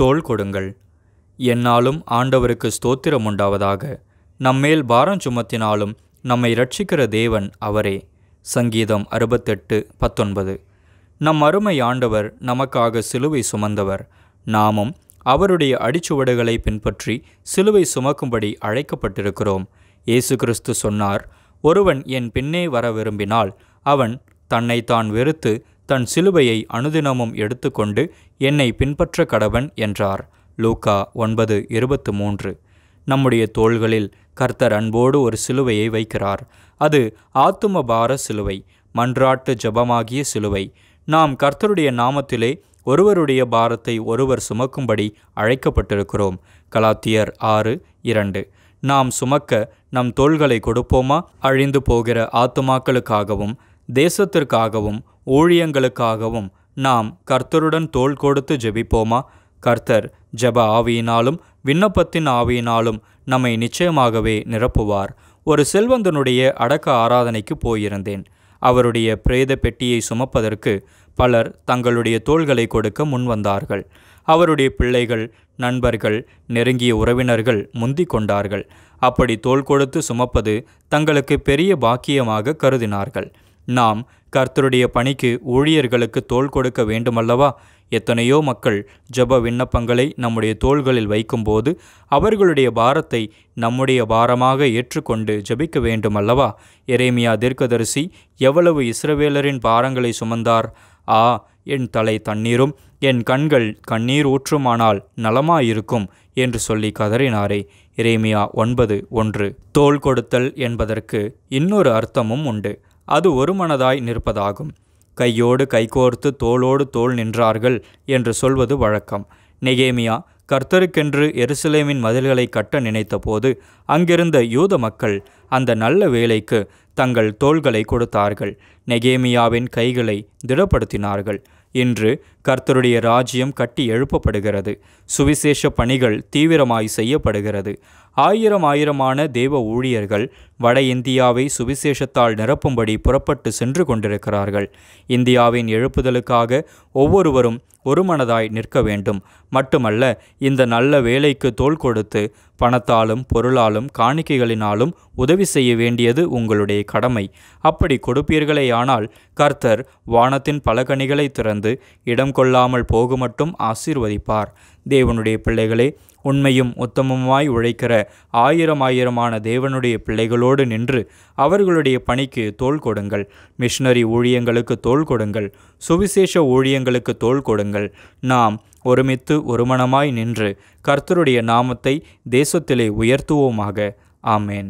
தோல் கொடுங்கள் என்னாலும் ஆண்டவருக்கு ஸ்தோத்திரம் உண்டாவதாக நம்மேல் பாரம் சுமத்தினாலும் நம்மை ரட்சிக்கிற தேவன் அவரே சங்கீதம் அறுபத்தெட்டு பத்தொன்பது நம் அருமை ஆண்டவர் நமக்காக சிலுவை சுமந்தவர் நாமும் அவருடைய அடிச்சுவடுகளை பின்பற்றி சிலுவை சுமக்கும்படி அழைக்கப்பட்டிருக்கிறோம் இயேசு கிறிஸ்து சொன்னார் ஒருவன் என் பின்னே வர விரும்பினால் அவன் தன்னைத்தான் வெறுத்து தன் சிலுவையை அனுதினமும் எடுத்துக்கொண்டு என்னை பின்பற்ற கடவன் என்றார் லூக்கா ஒன்பது இருபத்து மூன்று நம்முடைய தோள்களில் கர்த்தர் அன்போடு ஒரு சிலுவையை வைக்கிறார் அது ஆத்தும பார சிலுவை மன்றாட்டு ஜபமாகிய சிலுவை நாம் கர்த்தருடைய நாமத்திலே ஒருவருடைய பாரத்தை ஒருவர் சுமக்கும்படி அழைக்கப்பட்டிருக்கிறோம் கலாத்தியர் ஆறு இரண்டு நாம் சுமக்க நம் தோள்களை கொடுப்போமா அழிந்து போகிற ஆத்துமாக்களுக்காகவும் தேசத்திற்காகவும் ஊழியங்களுக்காகவும் நாம் கர்த்தருடன் தோள் கொடுத்து ஜெபிப்போமா கர்த்தர் ஜப ஆவியினாலும் விண்ணப்பத்தின் ஆவியினாலும் நம்மை நிச்சயமாகவே நிரப்புவார் ஒரு செல்வந்தனுடைய அடக்க ஆராதனைக்கு போயிருந்தேன் அவருடைய பிரேத பெட்டியை சுமப்பதற்கு பலர் தங்களுடைய தோள்களை கொடுக்க முன்வந்தார்கள் அவருடைய பிள்ளைகள் நண்பர்கள் நெருங்கிய உறவினர்கள் முந்தி கொண்டார்கள் அப்படி தோல் கொடுத்து சுமப்பது தங்களுக்கு பெரிய பாக்கியமாக கருதினார்கள் நாம் கர்த்தருடைய பணிக்கு ஊழியர்களுக்கு தோள் கொடுக்க வேண்டுமல்லவா எத்தனையோ மக்கள் ஜப விண்ணப்பங்களை நம்முடைய தோள்களில் வைக்கும்போது அவர்களுடைய பாரத்தை நம்முடைய பாரமாக ஏற்றுக்கொண்டு ஜபிக்க வேண்டுமல்லவா எரேமியா தீர்க்கதரிசி எவ்வளவு இஸ்ரவேலரின் பாரங்களை சுமந்தார் ஆ என் தலை தண்ணீரும் என் கண்கள் கண்ணீர் ஊற்றுமானால் நலமாயிருக்கும் என்று சொல்லி கதறினாரே இறைமியா ஒன்பது ஒன்று தோல் கொடுத்தல் என்பதற்கு இன்னொரு அர்த்தமும் உண்டு அது ஒருமனதாய் நிற்பதாகும் கையோடு கைகோர்த்து தோளோடு தோள் நின்றார்கள் என்று சொல்வது வழக்கம் நெகேமியா கர்த்தருக்கென்று எருசலேமின் மதில்களை கட்ட நினைத்தபோது அங்கிருந்த யூத மக்கள் அந்த நல்ல வேலைக்கு தங்கள் தோள்களை கொடுத்தார்கள் நெகேமியாவின் கைகளை திடப்படுத்தினார்கள் இன்று கர்த்தருடைய ராஜ்யம் கட்டி எழுப்பப்படுகிறது சுவிசேஷ பணிகள் தீவிரமாய் செய்யப்படுகிறது ஆயிரம் ஆயிரமான தேவ ஊழியர்கள் வட இந்தியாவை சுவிசேஷத்தால் நிரப்பும்படி புறப்பட்டு சென்று கொண்டிருக்கிறார்கள் இந்தியாவின் எழுப்புதலுக்காக ஒவ்வொருவரும் ஒருமனதாய் நிற்க வேண்டும் மட்டுமல்ல இந்த நல்ல வேலைக்கு தோல் கொடுத்து பணத்தாலும் பொருளாலும் காணிக்கைகளினாலும் உதவி செய்ய வேண்டியது உங்களுடைய கடமை அப்படி கொடுப்பீர்களேயானால் கர்த்தர் வானத்தின் பல கனிகளை திறந்து இடம் மனம் கொள்ளாமல் போக மட்டும் ஆசீர்வதிப்பார் தேவனுடைய பிள்ளைகளே உண்மையும் உத்தமமாய் உழைக்கிற ஆயிரம் ஆயிரமான தேவனுடைய பிள்ளைகளோடு நின்று அவர்களுடைய பணிக்கு தோல் கொடுங்கள் மிஷினரி ஊழியங்களுக்கு தோல் கொடுங்கள் சுவிசேஷ ஊழியங்களுக்கு தோல் கொடுங்கள் நாம் ஒருமித்து ஒருமனமாய் நின்று கர்த்தருடைய நாமத்தை தேசத்திலே உயர்த்துவோமாக ஆமேன்